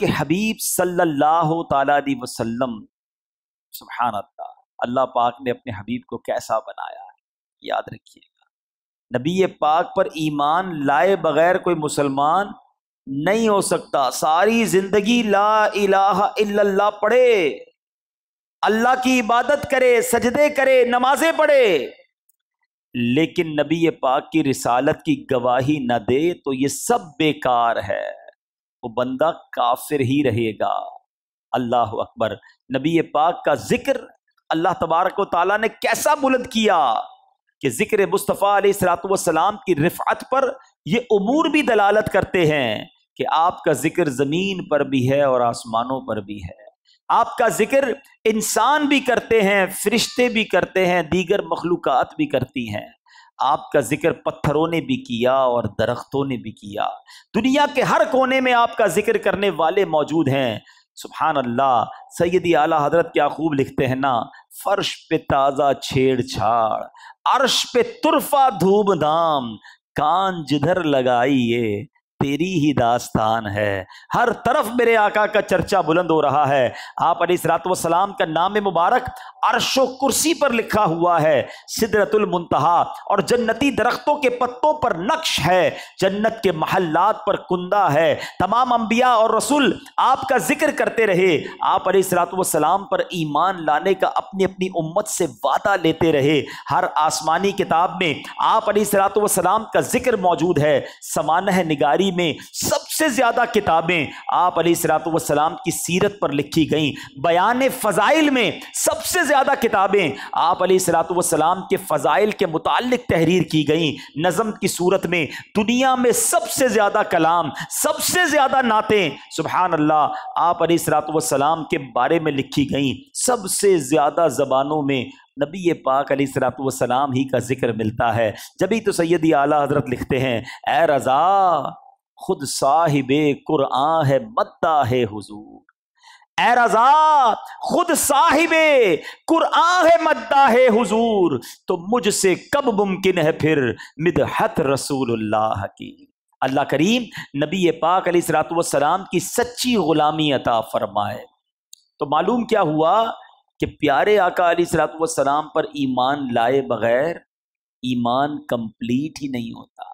के हबीब सल्लल्लाहु अलैहि वसल्लम सुबहान अल्लाह अल्लाह पाक ने अपने हबीब को कैसा बनाया है याद रखिएगा नबी पाक पर ईमान लाए बगैर कोई मुसलमान नहीं हो सकता सारी जिंदगी ला इलाहा इल्लल्लाह पढ़े अल्लाह की इबादत करे सजदे करे नमाजें पढ़े लेकिन नबी पाक की रिसालत की गवाही न दे तो ये सब बेकार है वो बंदा काफिर ही रहेगा अल्लाह अकबर नबी पाक का जिक्र अल्लाह तबारक ताली ने कैसा बुलंद किया कि जिक्र मुस्तफ़ा सलाम की रिफात पर ये अमूर भी दलालत करते हैं कि आपका जिक्र ज़मीन पर भी है और आसमानों पर भी है आपका जिक्र इंसान भी करते हैं फरिश्ते भी करते हैं दीगर मखलूक़ात भी करती हैं आपका जिक्र पत्थरों ने भी किया और दरख्तों ने भी किया दुनिया के हर कोने में आपका जिक्र करने वाले मौजूद हैं सुबहान अल्लाह सैदी आला हजरत क्या खूब लिखते हैं ना फर्श पे ताज़ा छेड़छाड़ अर्श पे तुरफा धूमधाम कान जिधर लगाइए तेरी ही दास्तान है हर तरफ मेरे आका का चर्चा बुलंद हो रहा है आप सलाम का नाम मुबारक अरशो कुर्सी पर लिखा हुआ है सिदरतुल मुंतहा और जन्नती दरख्तों के पत्तों पर नक्श है जन्नत के महल्लात पर कुंदा है तमाम अंबिया और रसूल आपका जिक्र करते रहे आप सलाम पर ईमान लाने का अपनी अपनी उम्मत से वादा लेते रहे हर आसमानी किताब में आप सलाम का जिक्र मौजूद है समान निगारी में सबसे ज़्यादा किताबें आप सलाम की सीरत पर लिखी गई बयान फ़ज़ाइल में सबसे ज़्यादा किताबें आप सलाम के फ़ज़ाइल के मुतालिक तहरीर की गई नज़म की सूरत में दुनिया में सबसे ज़्यादा कलाम सबसे ज़्यादा नातें सुबहान अल्लाह आप सलाम के बारे में लिखी गई सबसे ज़्यादा ज़बानों में नबी पाक सलाम ही का जिक्र मिलता है जब ही तो सैदी आला हजरत लिखते हैं ए रज़ा खुद साहिब कुरआ है मत्ता है हुजूर ए रजा खुद साहिब कुरआ है मद्दा है हुजूर तो मुझसे कब मुमकिन है फिर मिदहत रसूलुल्लाह की अल्लाह करीम नबी पाक अली सलाम की सच्ची गुलामी अता फरमाए तो मालूम क्या हुआ कि प्यारे आका अली सलाम पर ईमान लाए बगैर ईमान कंप्लीट ही नहीं होता